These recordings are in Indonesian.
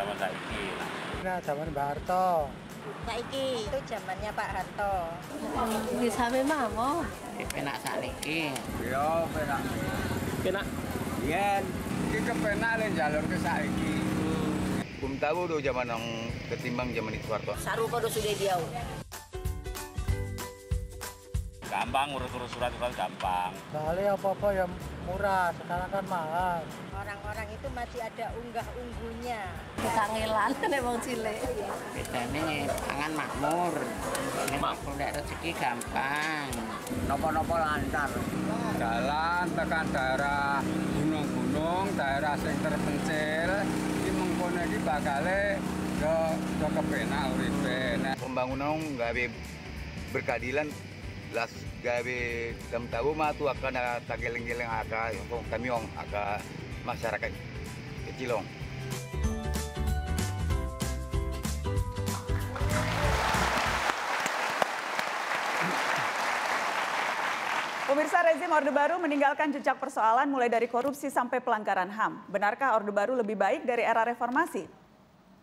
zaman saiki. Nah, zaman Mbak Harto. Saiki itu zamannya Pak Harto. Wis sampe mamo. Penak saiki. Yo, iya, penak. Penak. Yen iki kepenak le jalur ke saiki. Belum tahu tuh zaman yang ketimbang zaman itu Harto. Saru do sudah diau. Gampang urus-urus surat-surat gampang. Kali apa-apa yang murah, sekarang kan mahal. Orang-orang itu masih ada unggah-unggunya. Kekangelan memang cilik. ini pangan makmur. Makmur ndak rezeki gampang. Nopo-nopo lancar. Jalan tekan daerah gunung-gunung, daerah yang terpencil ini mengkone di bakale ke ke kepenak nah, Pembangunan nggak berkeadilan las gabi ma tu akan na tageleng-geleng aka kamiong aka masyarakat kecilong. Pemirsa rezim Orde Baru meninggalkan jejak persoalan mulai dari korupsi sampai pelanggaran HAM. Benarkah Orde Baru lebih baik dari era reformasi?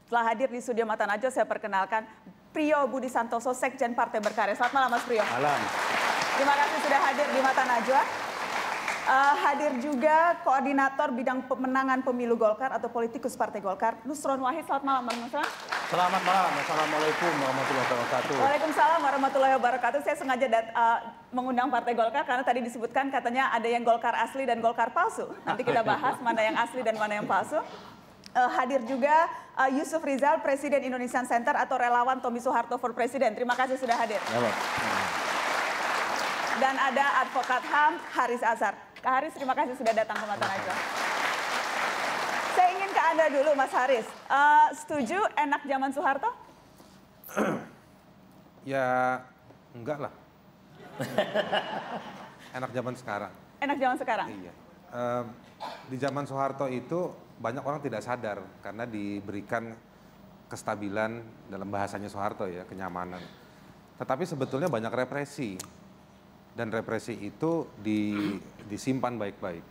Telah hadir di studio Mata Najwa saya perkenalkan Priyo Budi Santoso, Sekjen Partai Berkarya. Selamat malam Mas Priyo. Malam. Terima kasih sudah hadir di Mata Najwa. Uh, hadir juga koordinator bidang pemenangan pemilu Golkar atau politikus Partai Golkar, Nusron Wahid. Selamat malam, Bang Nusron. Selamat malam. Assalamualaikum warahmatullahi wabarakatuh. Waalaikumsalam warahmatullahi wabarakatuh. Saya sengaja dat, uh, mengundang Partai Golkar karena tadi disebutkan katanya ada yang Golkar asli dan Golkar palsu. Nanti kita bahas mana yang asli dan mana yang palsu. Uh, hadir juga uh, Yusuf Rizal, Presiden Indonesian Center atau relawan Tommy Soeharto for President. Terima kasih sudah hadir. Ya, dan ada advokat HAM Haris Azhar. Kak Haris, terima kasih sudah datang ke Mata Najwa. Saya ingin ke Anda dulu, Mas Haris. Uh, setuju enak zaman Soeharto? ya, enggak lah. enak zaman sekarang. Enak zaman sekarang? Iya. Uh, di zaman Soeharto itu banyak orang tidak sadar karena diberikan kestabilan dalam bahasanya Soeharto ya, kenyamanan. Tetapi sebetulnya banyak represi dan represi itu di, disimpan baik-baik.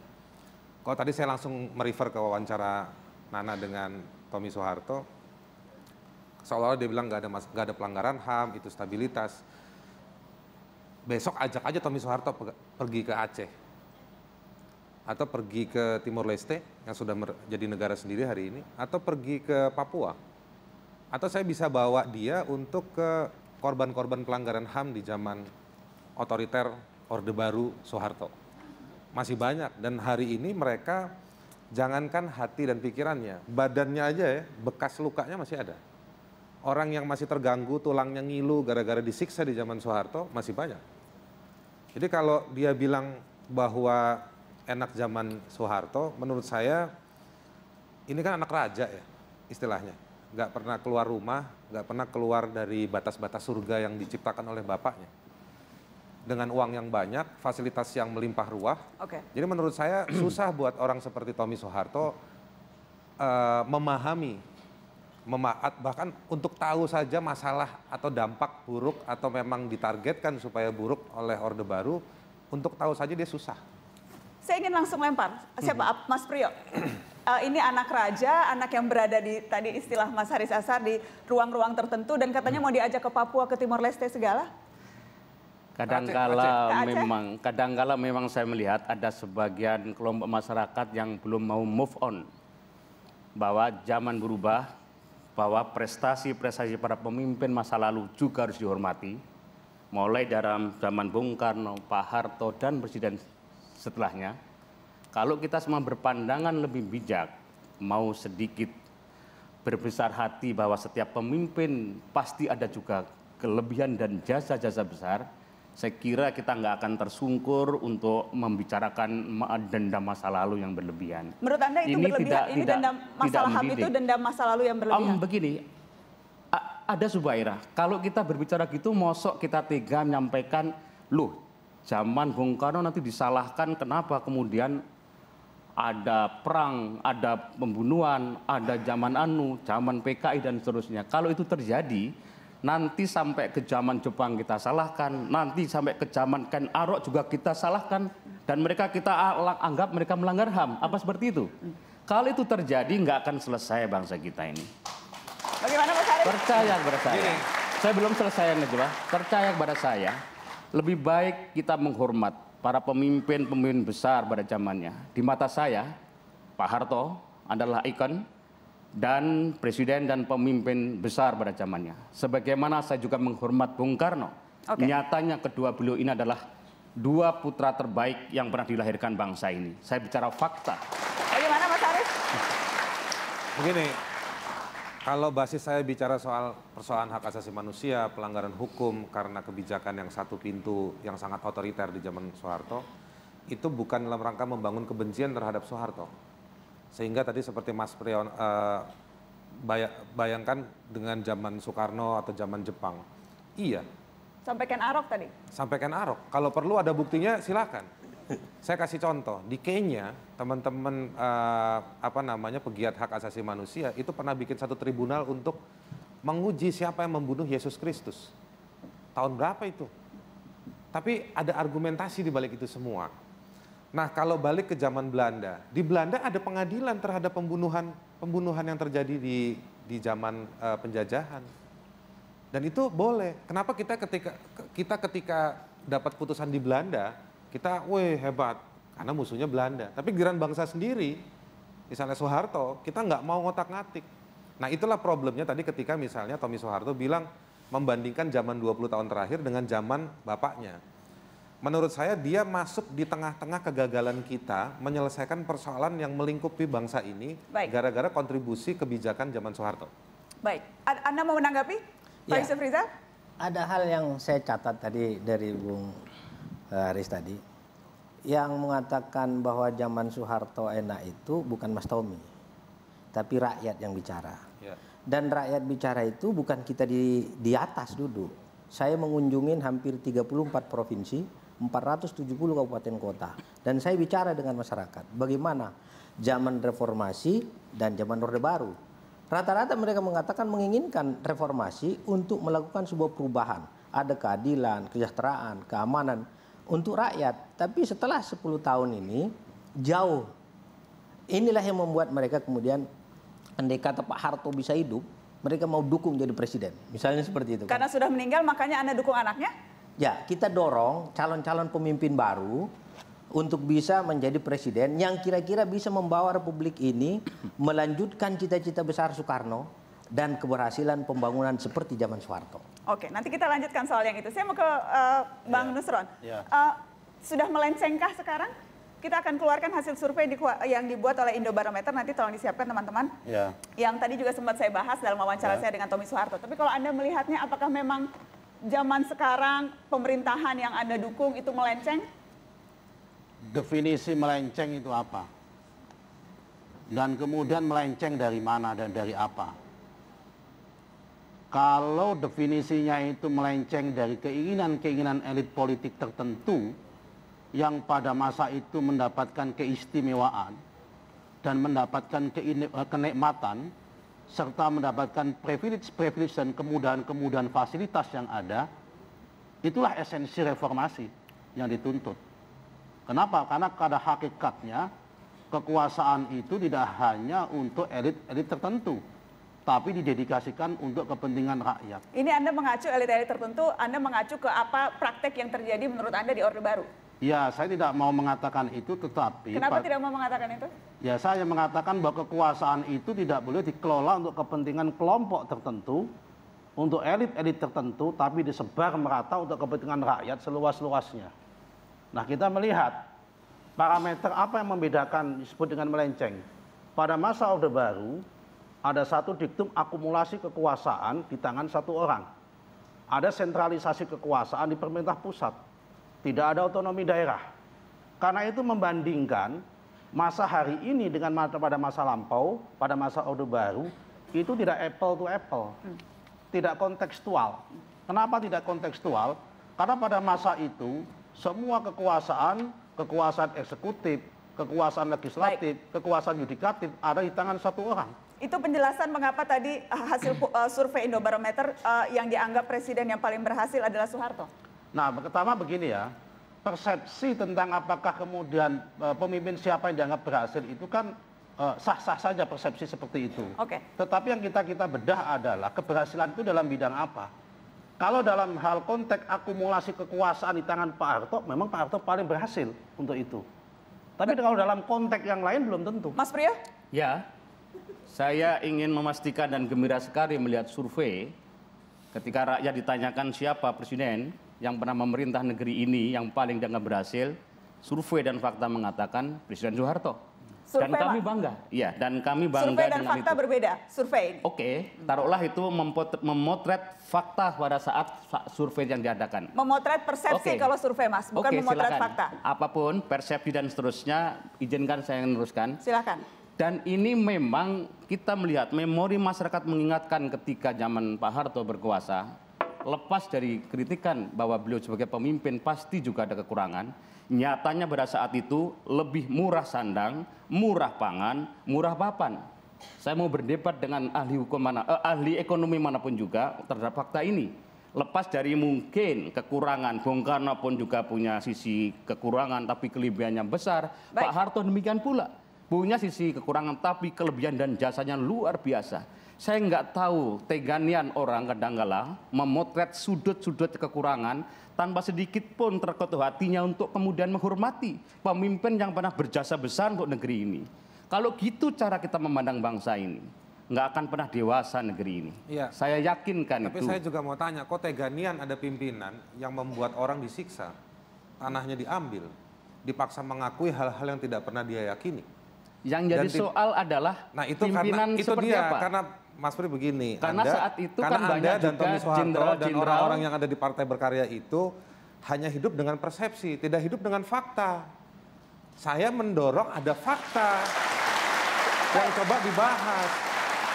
Kalau tadi saya langsung merefer ke wawancara Nana dengan Tommy Soeharto, seolah-olah dia bilang nggak ada nggak ada pelanggaran ham, itu stabilitas. Besok ajak aja Tommy Soeharto pergi ke Aceh atau pergi ke Timur Leste yang sudah menjadi negara sendiri hari ini, atau pergi ke Papua, atau saya bisa bawa dia untuk ke korban-korban pelanggaran ham di zaman otoriter Orde Baru Soeharto. Masih banyak dan hari ini mereka jangankan hati dan pikirannya, badannya aja ya, bekas lukanya masih ada. Orang yang masih terganggu tulangnya ngilu gara-gara disiksa di zaman Soeharto masih banyak. Jadi kalau dia bilang bahwa enak zaman Soeharto, menurut saya ini kan anak raja ya istilahnya. Gak pernah keluar rumah, gak pernah keluar dari batas-batas surga yang diciptakan oleh bapaknya dengan uang yang banyak, fasilitas yang melimpah ruah. Okay. Jadi menurut saya susah buat orang seperti Tommy Soeharto uh, memahami, mema bahkan untuk tahu saja masalah atau dampak buruk atau memang ditargetkan supaya buruk oleh Orde Baru, untuk tahu saja dia susah. Saya ingin langsung lempar. Siapa? Mm -hmm. Mas Priyo. Uh, ini anak raja, anak yang berada di tadi istilah Mas Haris Asar di ruang-ruang tertentu dan katanya mhm. mau diajak ke Papua, ke Timor Leste segala. Kadangkala memang, kadangkala memang saya melihat ada sebagian kelompok masyarakat yang belum mau move on bahwa zaman berubah, bahwa prestasi-prestasi para pemimpin masa lalu juga harus dihormati, mulai dalam zaman Bung Karno, Pak Harto dan presiden setelahnya. Kalau kita semua berpandangan lebih bijak, mau sedikit berbesar hati bahwa setiap pemimpin pasti ada juga kelebihan dan jasa-jasa besar saya kira kita nggak akan tersungkur untuk membicarakan denda masa lalu yang berlebihan. Menurut Anda itu ini berlebihan, tidak, ini tidak, denda masalah HAM itu denda masa lalu yang berlebihan? Um, begini, ada Subaira, kalau kita berbicara gitu mosok kita tega menyampaikan, loh zaman Bung Karno nanti disalahkan kenapa kemudian ada perang, ada pembunuhan, ada zaman Anu, zaman PKI dan seterusnya. Kalau itu terjadi, nanti sampai ke zaman Jepang kita salahkan, nanti sampai ke zaman Ken Arok juga kita salahkan, dan mereka kita anggap mereka melanggar HAM. Apa seperti itu? Kalau itu terjadi nggak akan selesai bangsa kita ini. Bagaimana Mas Arief? Percaya kepada saya. Gini. Saya belum selesai Najwa. Percaya kepada saya. Lebih baik kita menghormat para pemimpin-pemimpin besar pada zamannya. Di mata saya, Pak Harto adalah ikon dan presiden dan pemimpin besar pada zamannya. Sebagaimana saya juga menghormat Bung Karno, okay. nyatanya kedua beliau ini adalah dua putra terbaik yang pernah dilahirkan bangsa ini. Saya bicara fakta. Bagaimana Mas Arief? Begini, kalau basis saya bicara soal persoalan hak asasi manusia, pelanggaran hukum karena kebijakan yang satu pintu yang sangat otoriter di zaman Soeharto, itu bukan dalam rangka membangun kebencian terhadap Soeharto sehingga tadi seperti Mas Prion uh, bayangkan dengan zaman Soekarno atau zaman Jepang. Iya. Sampaikan Arok tadi. Sampaikan Arok. Kalau perlu ada buktinya silakan. Saya kasih contoh di Kenya teman-teman uh, apa namanya pegiat hak asasi manusia itu pernah bikin satu tribunal untuk menguji siapa yang membunuh Yesus Kristus. Tahun berapa itu? Tapi ada argumentasi di balik itu semua. Nah, kalau balik ke zaman Belanda, di Belanda ada pengadilan terhadap pembunuhan pembunuhan yang terjadi di di zaman uh, penjajahan. Dan itu boleh. Kenapa kita ketika kita ketika dapat putusan di Belanda, kita weh hebat karena musuhnya Belanda. Tapi giran bangsa sendiri, misalnya Soeharto, kita nggak mau ngotak-ngatik. Nah, itulah problemnya tadi ketika misalnya Tommy Soeharto bilang membandingkan zaman 20 tahun terakhir dengan zaman bapaknya menurut saya dia masuk di tengah-tengah kegagalan kita menyelesaikan persoalan yang melingkupi bangsa ini gara-gara kontribusi kebijakan zaman Soeharto. Baik, Anda mau menanggapi, Pak ya. Yusuf ya. Ada hal yang saya catat tadi dari Bung eh, Haris tadi yang mengatakan bahwa zaman Soeharto enak itu bukan Mas Tommy, tapi rakyat yang bicara. Ya. Dan rakyat bicara itu bukan kita di di atas duduk. Saya mengunjungi hampir 34 provinsi 470 kabupaten kota. Dan saya bicara dengan masyarakat, bagaimana zaman reformasi dan zaman Orde Baru. Rata-rata mereka mengatakan menginginkan reformasi untuk melakukan sebuah perubahan. Ada keadilan, kesejahteraan, keamanan untuk rakyat. Tapi setelah 10 tahun ini, jauh. Inilah yang membuat mereka kemudian, andai kata Pak Harto bisa hidup, mereka mau dukung jadi presiden. Misalnya seperti itu. Karena kan? sudah meninggal, makanya Anda dukung anaknya? Ya, kita dorong calon-calon pemimpin baru untuk bisa menjadi presiden yang kira-kira bisa membawa republik ini melanjutkan cita-cita besar Soekarno dan keberhasilan pembangunan seperti zaman Soeharto. Oke, nanti kita lanjutkan soal yang itu. Saya mau ke uh, Bang ya. Nusron. Ya. Uh, sudah melencengkah sekarang? Kita akan keluarkan hasil survei di, yang dibuat oleh Indobarometer. Nanti tolong disiapkan teman-teman. Ya. Yang tadi juga sempat saya bahas dalam wawancara ya. saya dengan Tommy Soeharto. Tapi kalau Anda melihatnya apakah memang zaman sekarang pemerintahan yang Anda dukung itu melenceng? Definisi melenceng itu apa? Dan kemudian melenceng dari mana dan dari apa? Kalau definisinya itu melenceng dari keinginan-keinginan elit politik tertentu yang pada masa itu mendapatkan keistimewaan dan mendapatkan kenikmatan, serta mendapatkan privilege-privilege dan kemudahan-kemudahan fasilitas yang ada, itulah esensi reformasi yang dituntut. Kenapa? Karena pada hakikatnya kekuasaan itu tidak hanya untuk elit-elit tertentu, tapi didedikasikan untuk kepentingan rakyat. Ini Anda mengacu elit-elit tertentu, Anda mengacu ke apa praktek yang terjadi menurut Anda di Orde Baru? Ya, saya tidak mau mengatakan itu, tetapi... Kenapa tidak mau mengatakan itu? Ya, saya mengatakan bahwa kekuasaan itu tidak boleh dikelola untuk kepentingan kelompok tertentu, untuk elit-elit tertentu, tapi disebar merata untuk kepentingan rakyat seluas-luasnya. Nah, kita melihat parameter apa yang membedakan disebut dengan melenceng. Pada masa Orde Baru, ada satu diktum akumulasi kekuasaan di tangan satu orang. Ada sentralisasi kekuasaan di pemerintah pusat tidak ada otonomi daerah. Karena itu membandingkan masa hari ini dengan masa pada masa lampau, pada masa Orde Baru, itu tidak apple to apple. Tidak kontekstual. Kenapa tidak kontekstual? Karena pada masa itu semua kekuasaan, kekuasaan eksekutif, kekuasaan legislatif, Baik. kekuasaan yudikatif ada di tangan satu orang. Itu penjelasan mengapa tadi eh, hasil eh, survei Indobarometer eh, yang dianggap presiden yang paling berhasil adalah Soeharto. Nah, pertama begini ya, persepsi tentang apakah kemudian uh, pemimpin siapa yang dianggap berhasil itu kan e, sah-sah uh, saja persepsi seperti itu. Oke. Okay. Tetapi yang kita kita bedah adalah keberhasilan itu dalam bidang apa? Kalau dalam hal konteks akumulasi kekuasaan di tangan Pak Harto, memang Pak Harto paling berhasil untuk itu. Tapi kalau dalam konteks yang lain belum tentu. Mas Priya? Ya, saya ingin memastikan dan gembira sekali melihat survei ketika rakyat ditanyakan siapa presiden, yang pernah memerintah negeri ini yang paling dianggap berhasil, survei dan fakta mengatakan Presiden Soeharto. Survei dan kami bangga. Iya, dan kami bangga survei dan fakta berbeda, survei. Oke, okay, taruhlah itu memotret fakta pada saat survei yang diadakan. Memotret persepsi okay. kalau survei, Mas, bukan okay, memotret silakan. fakta. Apapun persepsi dan seterusnya, izinkan saya meneruskan. Silakan. Dan ini memang kita melihat memori masyarakat mengingatkan ketika zaman Pak Harto berkuasa, lepas dari kritikan bahwa beliau sebagai pemimpin pasti juga ada kekurangan. Nyatanya pada saat itu lebih murah sandang, murah pangan, murah papan. Saya mau berdebat dengan ahli hukum mana, eh, ahli ekonomi manapun juga terhadap fakta ini. Lepas dari mungkin kekurangan, Bung Karno pun juga punya sisi kekurangan tapi kelebihannya besar. Baik. Pak Harto demikian pula punya sisi kekurangan tapi kelebihan dan jasanya luar biasa. Saya nggak tahu teganian orang kadangkala memotret sudut-sudut kekurangan tanpa sedikit pun terketuh hatinya untuk kemudian menghormati pemimpin yang pernah berjasa besar untuk negeri ini. Kalau gitu cara kita memandang bangsa ini, nggak akan pernah dewasa negeri ini. Iya. Saya yakinkan Tapi itu. Tapi saya juga mau tanya, kok teganian ada pimpinan yang membuat orang disiksa, tanahnya diambil, dipaksa mengakui hal-hal yang tidak pernah dia yakini? Yang jadi Dan soal adalah nah itu pimpinan karena, itu seperti dia, apa? Karena Mas Pri begini, karena anda, saat itu karena kan anda banyak dan Tommy Soeharto dan orang-orang yang ada di Partai Berkarya itu hanya hidup dengan persepsi, tidak hidup dengan fakta. Saya mendorong ada fakta yang coba dibahas.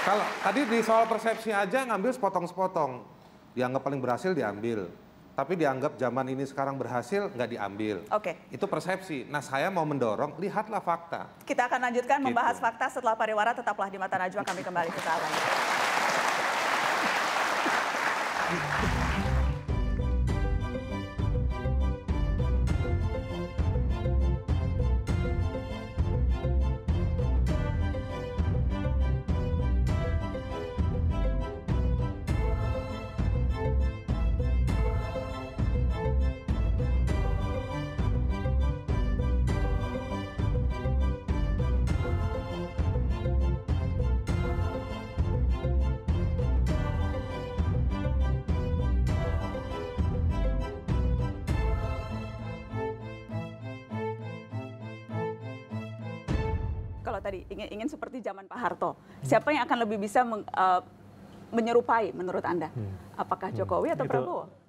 Kalau tadi di soal persepsi aja ngambil sepotong-sepotong, dianggap paling berhasil diambil tapi dianggap zaman ini sekarang berhasil nggak diambil. Oke. Okay. Itu persepsi. Nah saya mau mendorong lihatlah fakta. Kita akan lanjutkan gitu. membahas fakta setelah pariwara tetaplah di mata Najwa kami kembali ke saat you. tadi ingin ingin seperti zaman Pak Harto. Siapa yang akan lebih bisa meng, uh, menyerupai menurut Anda? Hmm. Apakah hmm. Jokowi atau itu, Prabowo?